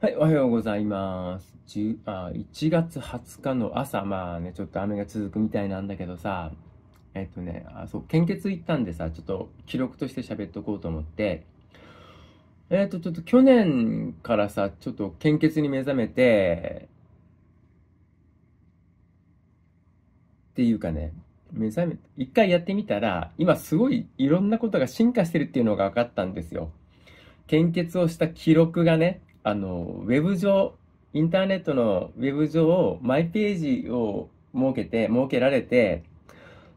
はい、おはようございます。1あ1月20日の朝、まあね、ちょっと雨が続くみたいなんだけどさ、えっとね、あそう献血行ったんでさ、ちょっと記録として喋っとこうと思って、えっと、ちょっと去年からさ、ちょっと献血に目覚めて、っていうかね、目覚め、一回やってみたら、今すごいいろんなことが進化してるっていうのが分かったんですよ。献血をした記録がね、あの、ウェブ上、インターネットのウェブ上、マイページを設けて、設けられて、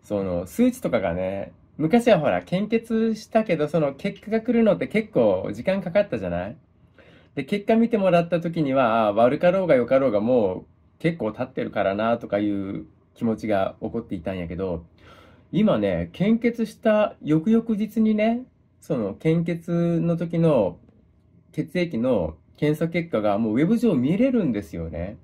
その、数値とかがね、昔はほら、献血したけど、その結果が来るのって結構時間かかったじゃないで、結果見てもらった時には、あ悪かろうが良かろうがもう結構経ってるからな、とかいう気持ちが起こっていたんやけど、今ね、献血した翌々日にね、その献血の時の血液の検査結果がもうウェブ上見れるんですよね。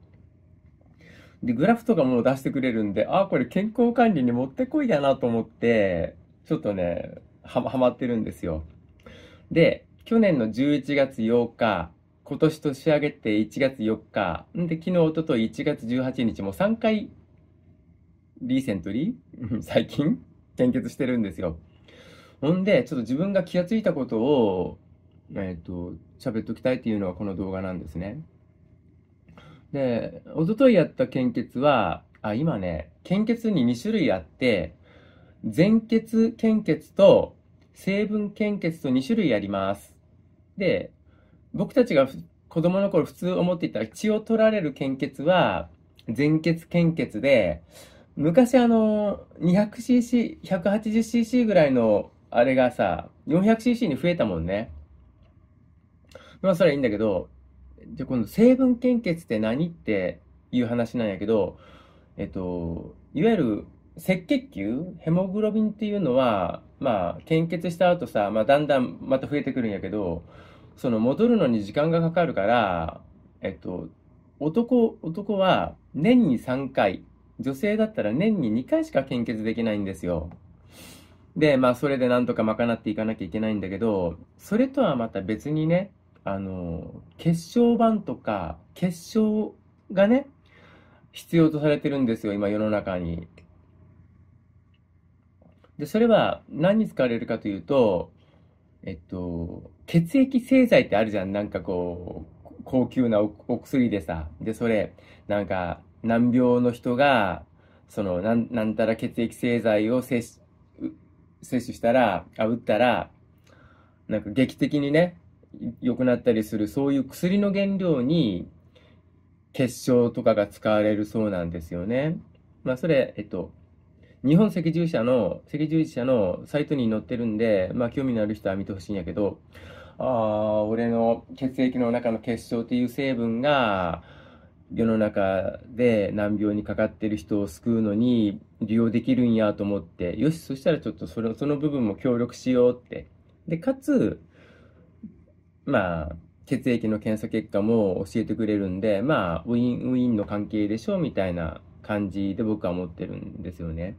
で、グラフとかも出してくれるんで、ああ、これ健康管理にもってこいやなと思って、ちょっとね、はまってるんですよ。で、去年の11月8日、今年年上げて1月4日、んで、昨日、おととい1月18日も3回、リーセントリー最近献血してるんですよ。ほんで、ちょっと自分が気がついたことを、えっ、ー、と、喋っときたいっていうのはこの動画なんですね。で、おとといやった献血は、あ、今ね、献血に2種類あって、全血献血と成分献血と2種類やります。で、僕たちが子供の頃普通思っていた血を取られる献血は、全血献血で、昔あの、200cc、180cc ぐらいのあれがさ、400cc に増えたもんね。まあそれはいいんだけど、じゃこの成分献血って何っていう話なんやけど、えっと、いわゆる赤血球、ヘモグロビンっていうのは、まあ献血した後さ、まあだんだんまた増えてくるんやけど、その戻るのに時間がかかるから、えっと、男、男は年に3回、女性だったら年に2回しか献血できないんですよ。で、まあそれでなんとか賄っていかなきゃいけないんだけど、それとはまた別にね、あの、決勝版とか、決勝がね、必要とされてるんですよ、今世の中に。で、それは何に使われるかというと、えっと、血液製剤ってあるじゃん、なんかこう、高級なお薬でさ。で、それ、なんか、難病の人が、その、なん、なんたら血液製剤を摂取、摂取したら、あ、打ったら、なんか劇的にね、良くなったりするそういう薬の原料に結晶とかが使われるそうなんですよね。まあ、それ、えっと、日本赤十字社の、赤十字社のサイトに載ってるんで、まあ、興味のある人は見てほしいんやけど、ああ、俺の血液の中の結晶っていう成分が、世の中で難病にかかってる人を救うのに利用できるんやと思って、よし、そしたらちょっとそれその部分も協力しようって。で、かつ、まあ、血液の検査結果も教えてくれるんで、まあ、ウィンウィンの関係でしょみたいな感じで僕は思ってるんですよね。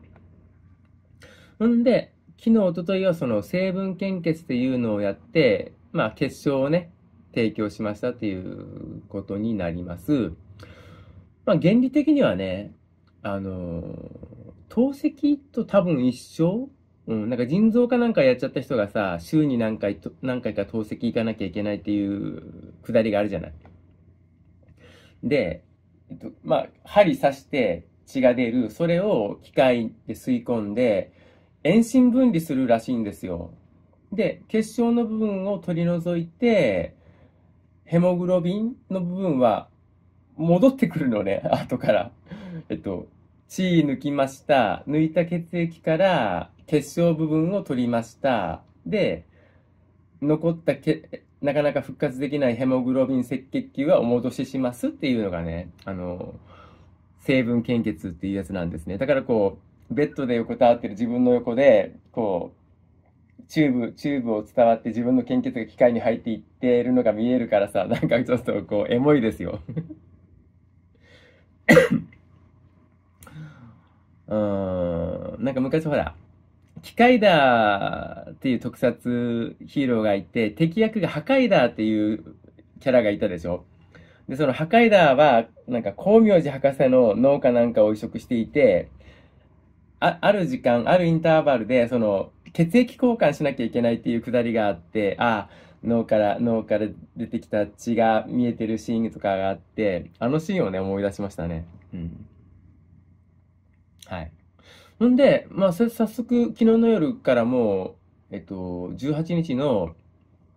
んで、昨日、おとといはその成分献血っていうのをやって、まあ、結晶をね、提供しましたっていうことになります。まあ、原理的にはね、あの透析と多分一緒うん、なんか腎臓かなんかやっちゃった人がさ、週に何回と、何回か透析行かなきゃいけないっていうくだりがあるじゃない。で、えっと、まあ、針刺して血が出る、それを機械で吸い込んで、遠心分離するらしいんですよ。で、結晶の部分を取り除いて、ヘモグロビンの部分は戻ってくるのね、後から。えっと、血抜きました。抜いた血液から、結晶部分を取りました。で、残ったけ、なかなか復活できないヘモグロビン赤血球はお戻ししますっていうのがね、あの、成分献血っていうやつなんですね。だからこう、ベッドで横たわってる自分の横で、こう、チューブ、チューブを伝わって自分の献血が機械に入っていってるのが見えるからさ、なんかちょっとこう、エモいですよ。うん、なんか昔ほら、機械だっていう特撮ヒーローがいて、敵役が破壊だっていうキャラがいたでしょで、その破壊だは、なんか、光明寺博士の農家なんかを移植していて、あ、ある時間、あるインターバルで、その、血液交換しなきゃいけないっていうくだりがあって、あ、脳から、脳から出てきた血が見えてるシーンとかがあって、あのシーンをね、思い出しましたね。うん。はい。ほんで、まあ、それ早速、昨日の夜からもう、えっと、18日の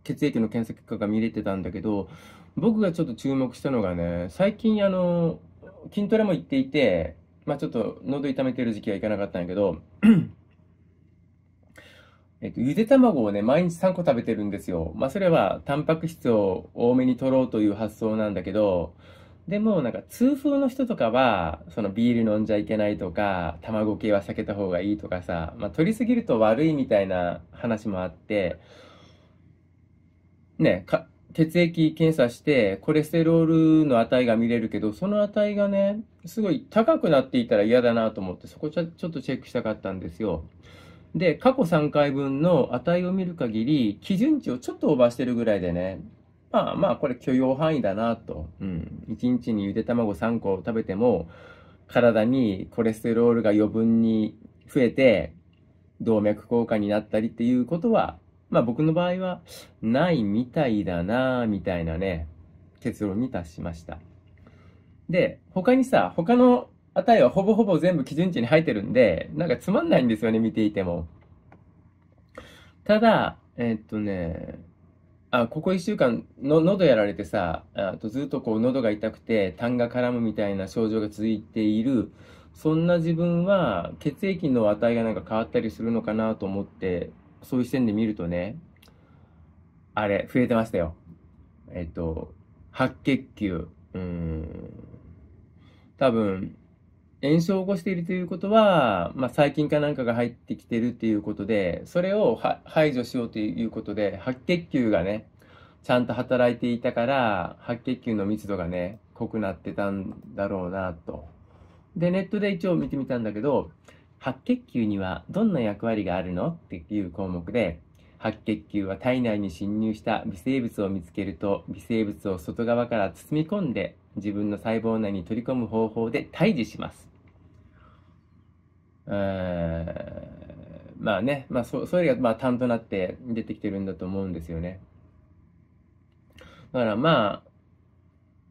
血液の検査結果が見れてたんだけど、僕がちょっと注目したのがね、最近、あの、筋トレも行っていて、まあ、ちょっと喉痛めてる時期はいかなかったんやけど、えっと、ゆで卵をね、毎日3個食べてるんですよ。まあ、それは、タンパク質を多めに取ろうという発想なんだけど、でもなんか痛風の人とかは、そのビール飲んじゃいけないとか、卵系は避けた方がいいとかさ、まあ取りすぎると悪いみたいな話もあって、ね、か、血液検査してコレステロールの値が見れるけど、その値がね、すごい高くなっていたら嫌だなと思って、そこちょちょっとチェックしたかったんですよ。で、過去3回分の値を見る限り、基準値をちょっとオーバーしてるぐらいでね、まあまあこれ許容範囲だなと、うん、1日にゆで卵3個食べても体にコレステロールが余分に増えて動脈硬化になったりっていうことはまあ僕の場合はないみたいだなみたいなね結論に達しましたで他にさ他の値はほぼほぼ全部基準値に入ってるんでなんかつまんないんですよね見ていてもただえー、っとねあここ1週間の喉やられてさあとずっとこう喉が痛くて痰が絡むみたいな症状が続いているそんな自分は血液の値がなんか変わったりするのかなと思ってそういう視点で見るとねあれ増えてましたよえっと白血球うん多分炎症を起こしているということは、まあ、細菌かなんかが入ってきてるっていうことで、それを排除しようということで、白血球がね、ちゃんと働いていたから、白血球の密度がね、濃くなってたんだろうなと。で、ネットで一応見てみたんだけど、白血球にはどんな役割があるのっていう項目で、白血球は体内に侵入した微生物を見つけると、微生物を外側から包み込んで、自分の細胞内に取り込む方法で退治します。えまあね、まあそ、そういうが、まあ、担となって出てきてるんだと思うんですよね。だからまあ、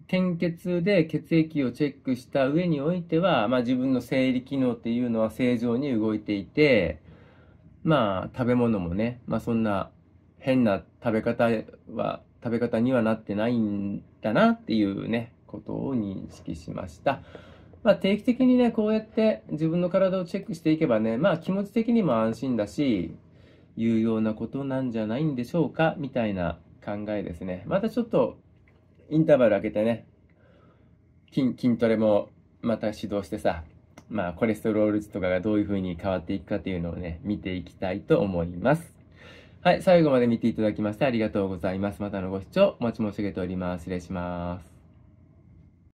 献血で血液をチェックした上においては、まあ、自分の生理機能っていうのは正常に動いていて、まあ、食べ物もね、まあ、そんな変な食べ方は、食べ方にはなってないんだなっていうね、ことを認識しました。まあ、定期的にね、こうやって自分の体をチェックしていけばね、まあ気持ち的にも安心だし、有用なことなんじゃないんでしょうか、みたいな考えですね。またちょっと、インターバル開けてね、筋筋トレもまた指導してさ、まあコレステロール値とかがどういう風に変わっていくかっていうのをね、見ていきたいと思います。はい、最後まで見ていただきましてありがとうございます。またのご視聴お待ち申し上げております。失礼します。